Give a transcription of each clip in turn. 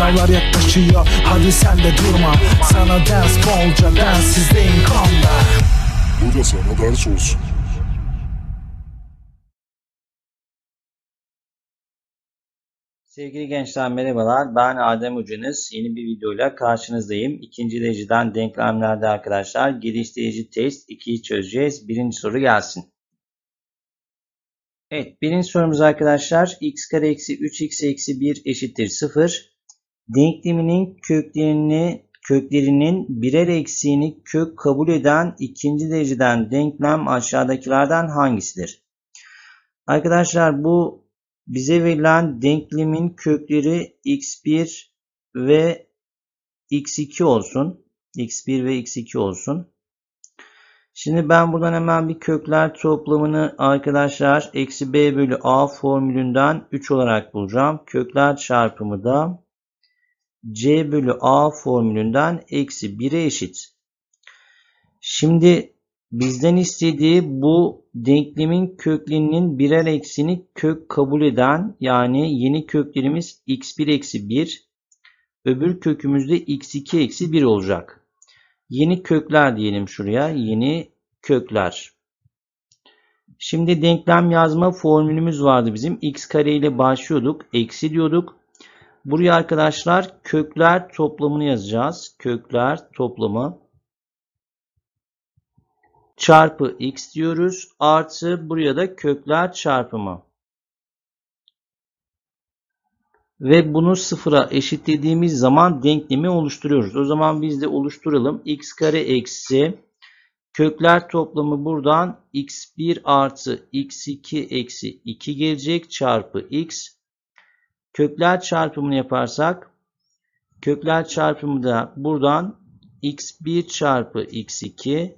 Sınavlar yaklaşıyor hadi sen de durma Sana ders bolca densizdeyim kanla Bu da sana ders olsun Sevgili gençler merhabalar. Ben Adem Ucunuz. Yeni bir videoyla karşınızdayım. İkinci dereceden denklemlerde arkadaşlar geliştirici test 2'yi çözeceğiz. Birinci soru gelsin. Evet birinci sorumuz arkadaşlar x kare eksi 3x eksi 1 eşittir 0. Denkleminin köklerini köklerinin birer eksiğini kök kabul eden ikinci dereceden denklem aşağıdakilerden hangisidir? Arkadaşlar bu bize verilen denklemin kökleri x1 ve x2 olsun. x1 ve x2 olsun. Şimdi ben buradan hemen bir kökler toplamını arkadaşlar eksi b bölü a formülünden 3 olarak bulacağım. Kökler çarpımı da c bölü a formülünden eksi 1'e eşit. Şimdi bizden istediği bu denklemin köklerinin birer eksini kök kabul eden yani yeni köklerimiz x1 eksi 1 öbür kökümüzde x2 eksi 1 olacak. Yeni kökler diyelim şuraya yeni kökler. Şimdi denklem yazma formülümüz vardı bizim. x kare ile başlıyorduk. Eksi diyorduk. Buraya arkadaşlar kökler toplamını yazacağız. Kökler toplamı çarpı x diyoruz. Artı buraya da kökler çarpımı. Ve bunu sıfıra eşitlediğimiz zaman denklemi oluşturuyoruz. O zaman biz de oluşturalım. x kare eksi kökler toplamı buradan x1 artı x2 eksi 2 gelecek çarpı x Kökler çarpımını yaparsak kökler çarpımı da buradan x1 çarpı x2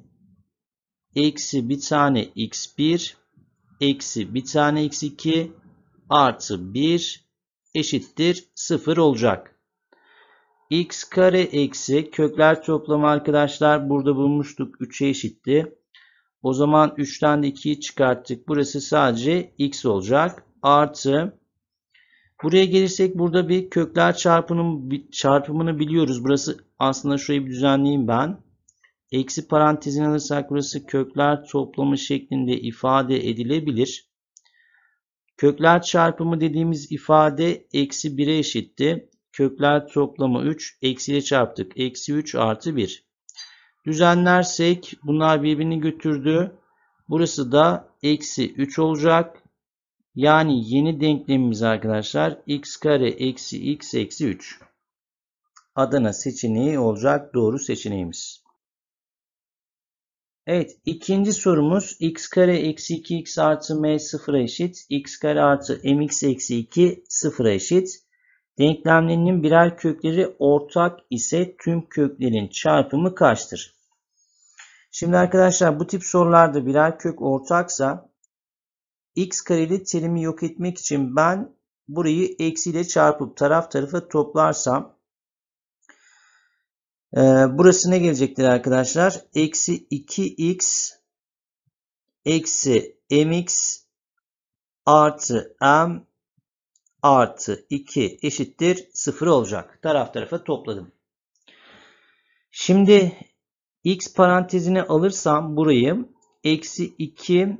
eksi bir tane x1 eksi bir tane x2 artı 1 eşittir 0 olacak. x kare eksi kökler toplamı arkadaşlar burada bulmuştuk 3'e eşitti. O zaman 3'ten de 2'yi çıkarttık. Burası sadece x olacak. Artı Buraya gelirsek burada bir kökler çarpının çarpımını biliyoruz. Burası aslında şurayı bir düzenleyeyim ben. Eksi parantezini alırsak burası kökler toplamı şeklinde ifade edilebilir. Kökler çarpımı dediğimiz ifade eksi 1'e eşitti. Kökler toplamı 3. Eksiyle çarptık. Eksi 3 artı 1. Düzenlersek bunlar birbirini götürdü. Burası da eksi 3 olacak. Yani yeni denklemimiz arkadaşlar x kare eksi x eksi 3. Adana seçeneği olacak doğru seçeneğimiz. Evet ikinci sorumuz x kare eksi 2x artı m sıfıra eşit. x kare artı mx eksi 2 sıfıra eşit. Denklemlerinin birer kökleri ortak ise tüm köklerin çarpımı kaçtır? Şimdi arkadaşlar bu tip sorularda birer kök ortaksa x kareli terimi yok etmek için ben burayı eksiyle çarpıp taraf tarafa toplarsam e, burası ne gelecektir arkadaşlar? Eksi 2x eksi mx artı m artı 2 eşittir 0 olacak. Taraf tarafa topladım. Şimdi x parantezine alırsam burayı eksi 2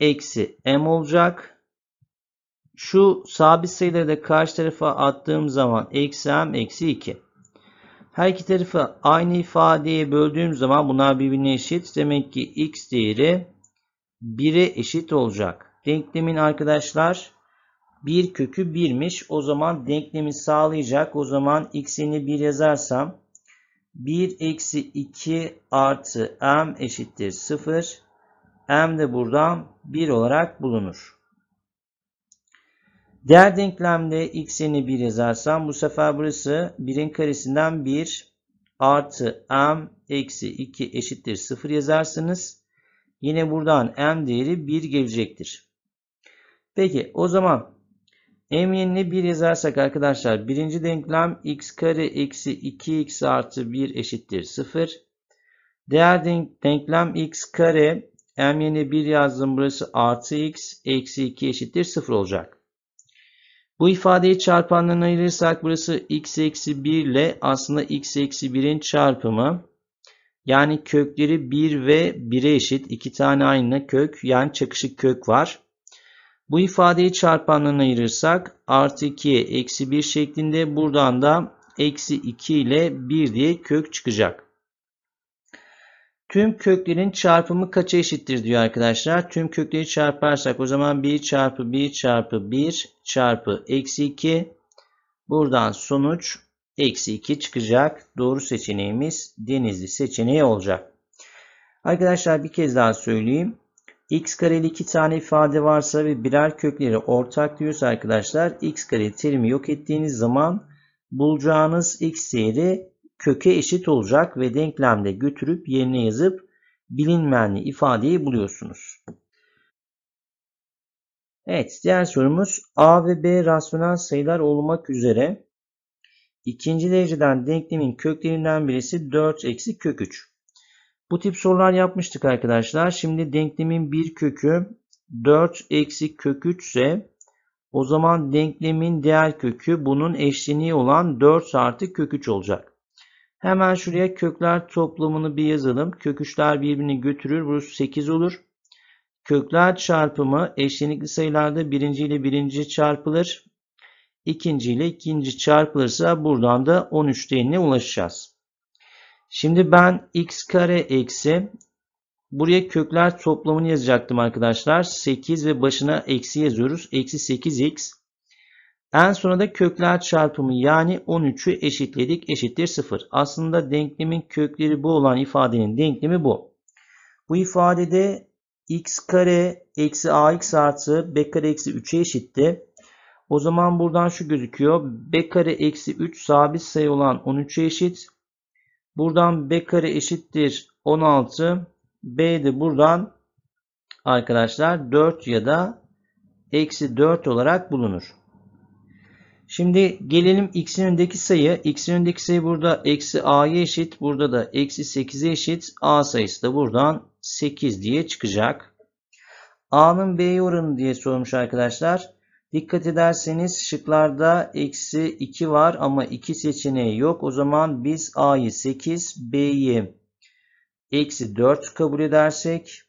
eksi m olacak. Şu sabit sayıları da karşı tarafa attığım zaman eksi m eksi 2. Her iki tarafı aynı ifadeye böldüğüm zaman bunlar birbirine eşit. Demek ki x değeri 1'e eşit olacak. Denklemin arkadaşlar 1 kökü 1'miş. O zaman denklemi sağlayacak. O zaman x'ini 1 yazarsam 1 eksi 2 artı m eşittir 0 m de buradan 1 olarak bulunur. Diğer denklemde x'ini 1 yazarsam bu sefer burası 1'in karesinden 1 artı m eksi 2 eşittir 0 yazarsınız. Yine buradan m değeri 1 gelecektir. Peki o zaman m yerine 1 yazarsak arkadaşlar birinci denklem x kare eksi 2x artı 1 eşittir 0. Diğer denklem x kare m yerine 1 yazdım. Burası artı x eksi 2 eşittir 0 olacak. Bu ifadeyi çarpanlarına ayırırsak burası x eksi 1 ile aslında x eksi 1'in çarpımı. Yani kökleri 1 ve 1'e eşit. iki tane aynı kök yani çakışık kök var. Bu ifadeyi çarpanlarına ayırırsak artı 2 eksi 1 şeklinde buradan da eksi 2 ile 1 diye kök çıkacak. Tüm köklerin çarpımı kaça eşittir diyor arkadaşlar. Tüm kökleri çarparsak o zaman 1 çarpı 1 çarpı 1 çarpı eksi 2. Buradan sonuç eksi 2 çıkacak. Doğru seçeneğimiz denizli seçeneği olacak. Arkadaşlar bir kez daha söyleyeyim. x kareli iki tane ifade varsa ve birer kökleri ortak diyorsa arkadaşlar x kare terimi yok ettiğiniz zaman bulacağınız x değeri köke eşit olacak ve denklemde götürüp yerine yazıp bilinmeyenli ifadeyi buluyorsunuz. Evet diğer sorumuz A ve B rasyonel sayılar olmak üzere ikinci dereceden denklemin köklerinden birisi 4 eksi kök 3. Bu tip sorular yapmıştık arkadaşlar. Şimdi denklemin bir kökü 4 eksi kök 3 ise o zaman denklemin diğer kökü bunun eşleniği olan 4 artı kök 3 olacak. Hemen şuraya kökler toplamını bir yazalım. Kök birbirini götürür. Burası 8 olur. Kökler çarpımı eşlenikli sayılarda birinci ile birinci çarpılır. İkinci ile ikinci çarpılırsa buradan da 13 değerine ulaşacağız. Şimdi ben x kare eksi buraya kökler toplamını yazacaktım arkadaşlar. 8 ve başına eksi yazıyoruz. Eksi 8x en sona da kökler çarpımı yani 13'ü eşitledik eşittir 0. Aslında denklemin kökleri bu olan ifadenin denklemi bu. Bu ifadede x kare eksi ax artı b kare eksi 3'e eşitti. O zaman buradan şu gözüküyor. b kare eksi 3 sabit sayı olan 13'e eşit. Buradan b kare eşittir 16. b de buradan arkadaşlar 4 ya da eksi 4 olarak bulunur. Şimdi gelelim x'in önündeki sayı. x'in önündeki sayı burada eksi a'ya eşit. Burada da eksi 8'e eşit. a sayısı da buradan 8 diye çıkacak. a'nın b'ye oranı diye sormuş arkadaşlar. Dikkat ederseniz şıklarda eksi 2 var ama 2 seçeneği yok. O zaman biz a'yı 8, b'yi eksi 4 kabul edersek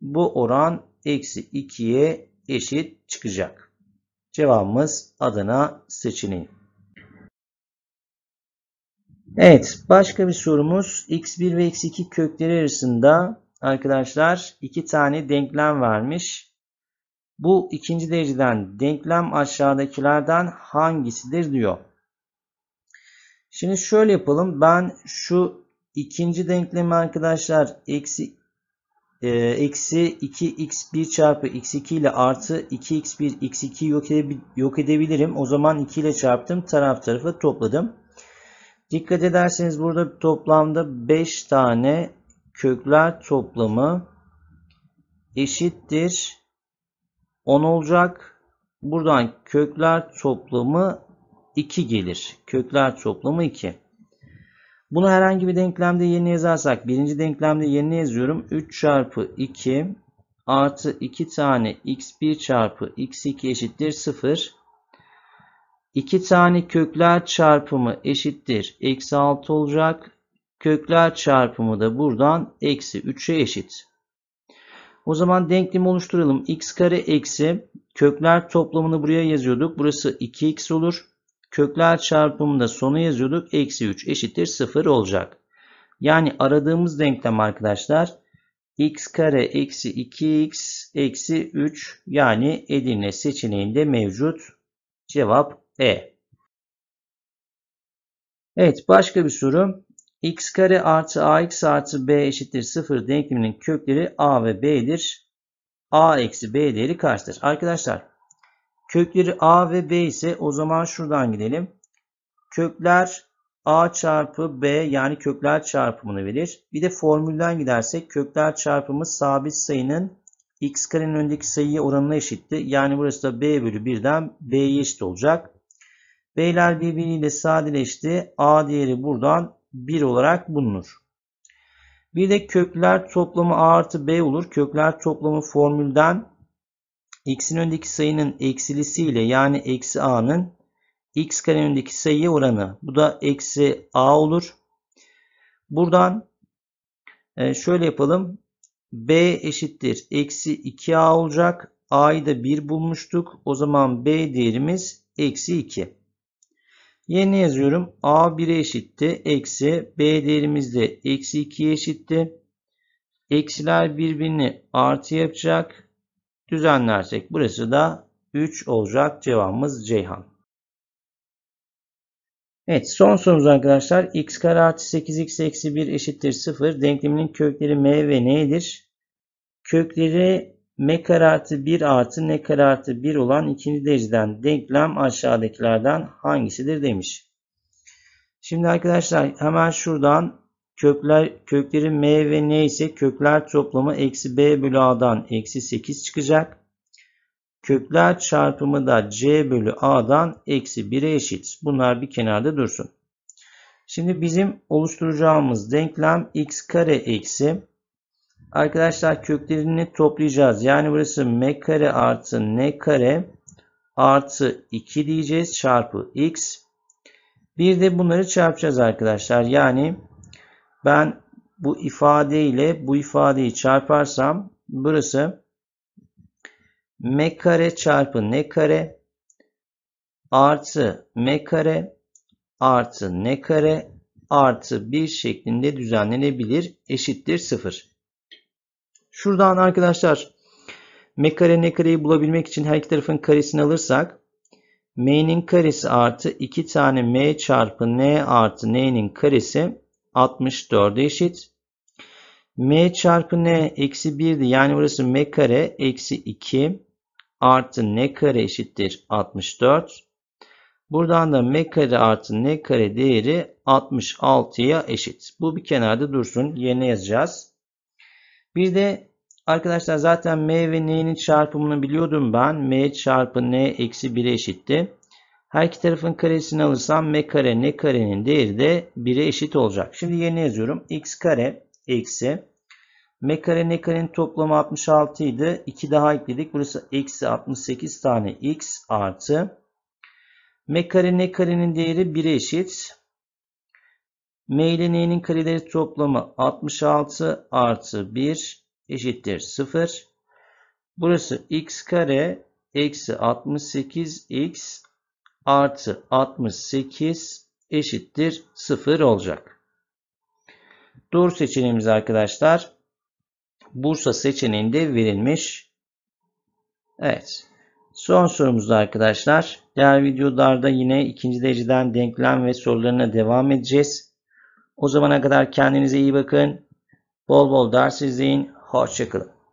bu oran eksi 2'ye eşit çıkacak. Cevabımız adına seçeneği. Evet başka bir sorumuz x1 ve x2 kökleri arasında arkadaşlar iki tane denklem vermiş. Bu ikinci dereceden denklem aşağıdakilerden hangisidir diyor. Şimdi şöyle yapalım ben şu ikinci denklemi arkadaşlar eksi ee, eksi 2x1 çarpı x2 ile artı 2x1 x2 yok, edebil yok edebilirim. O zaman 2 ile çarptım. Taraf tarafı topladım. Dikkat ederseniz burada toplamda 5 tane kökler toplamı eşittir 10 olacak. Buradan kökler toplamı 2 gelir. Kökler toplamı 2. Bunu herhangi bir denklemde yerine yazarsak birinci denklemde yerine yazıyorum. 3 çarpı 2 artı 2 tane x1 çarpı x2 eşittir 0. 2 tane kökler çarpımı eşittir. Eksi 6 olacak. Kökler çarpımı da buradan eksi 3'e eşit. O zaman denklemi oluşturalım. x kare eksi kökler toplamını buraya yazıyorduk. Burası 2x olur. Kökler çarpımında sonu yazıyorduk. Eksi 3 eşittir 0 olacak. Yani aradığımız denklem arkadaşlar x kare eksi 2x eksi 3 yani Edirne seçeneğinde mevcut cevap E. Evet başka bir soru. x kare artı ax artı b eşittir 0 denkleminin kökleri a ve b'dir. a eksi b değeri kaçtır? Arkadaşlar Kökleri a ve b ise o zaman şuradan gidelim. Kökler a çarpı b yani kökler çarpımını verir. Bir de formülden gidersek kökler çarpımı sabit sayının x karenin öndeki sayıya oranına eşitti. Yani burası da b bölü 1'den b'ye eşit olacak. B'ler birbiriyle sadeleşti. A değeri buradan 1 olarak bulunur. Bir de kökler toplamı A artı B olur. Kökler toplamı formülden x'in öndeki sayının eksilisiyle yani eksi a'nın x kare öndeki sayıya oranı. Bu da eksi a olur. Buradan e, şöyle yapalım. b eşittir. Eksi 2a olacak. a'yı da 1 bulmuştuk. O zaman b değerimiz eksi 2. Yeni yazıyorum. a 1'e eşitti. Eksi b değerimiz de eksi 2'ye eşitti. Eksiler birbirini artı yapacak düzenlersek burası da 3 olacak. Cevabımız Ceyhan. Evet son sorumuz arkadaşlar. x kare artı 8 x eksi 1 eşittir 0. Denkleminin kökleri m ve n'dir. Kökleri m kare artı 1 artı n kare artı 1 olan ikinci dereceden denklem aşağıdakilerden hangisidir demiş. Şimdi arkadaşlar hemen şuradan Kökler, köklerin m ve n ise kökler toplamı eksi b bölü a'dan eksi 8 çıkacak. Kökler çarpımı da c bölü a'dan eksi 1'e eşit. Bunlar bir kenarda dursun. Şimdi bizim oluşturacağımız denklem x kare eksi. Arkadaşlar köklerini toplayacağız. Yani burası m kare artı n kare artı 2 diyeceğiz çarpı x. Bir de bunları çarpacağız arkadaşlar. Yani ben bu ifade ile bu ifadeyi çarparsam burası m kare çarpı n kare artı m kare artı n kare artı 1 şeklinde düzenlenebilir eşittir 0. Şuradan arkadaşlar m kare n kareyi bulabilmek için her iki tarafın karesini alırsak m'nin karesi artı 2 tane m çarpı n artı n'nin karesi 64 eşit. M çarpı N eksi 1'di. Yani burası M kare eksi 2 artı N kare eşittir 64. Buradan da M kare artı N kare değeri 66'ya eşit. Bu bir kenarda dursun. Yerine yazacağız. Bir de arkadaşlar zaten M ve N'nin çarpımını biliyordum ben. M çarpı N eksi 1'e eşitti. Her iki tarafın karesini alırsam m kare n karenin değeri de 1'e eşit olacak. Şimdi yerine yazıyorum. x kare eksi m kare n karenin toplamı 66 idi. 2 daha ekledik. Burası eksi 68 tane x artı m kare n karenin değeri 1'e eşit. m ile n'nin kareleri toplamı 66 artı 1 eşittir 0. Burası x kare eksi 68x artı 68 eşittir 0 olacak. Doğru seçeneğimiz arkadaşlar Bursa seçeneğinde verilmiş. Evet. Son sorumuzda arkadaşlar. Diğer videolarda yine ikinci dereceden denklem ve sorularına devam edeceğiz. O zamana kadar kendinize iyi bakın. Bol bol ders izleyin. Hoşçakalın.